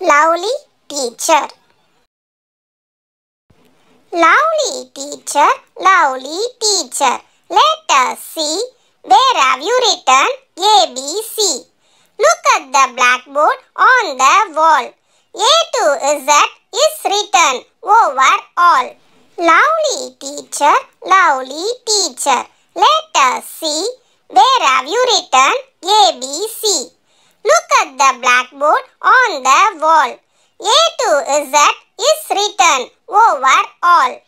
Lovely teacher. Lovely teacher, lovely teacher. Let us see where have you written ABC. Look at the blackboard on the wall. A to Z is written over all. Lovely teacher, lovely teacher. Let us see where have you written ABC. Look at the blackboard on the wall. A 2 is that is written over all.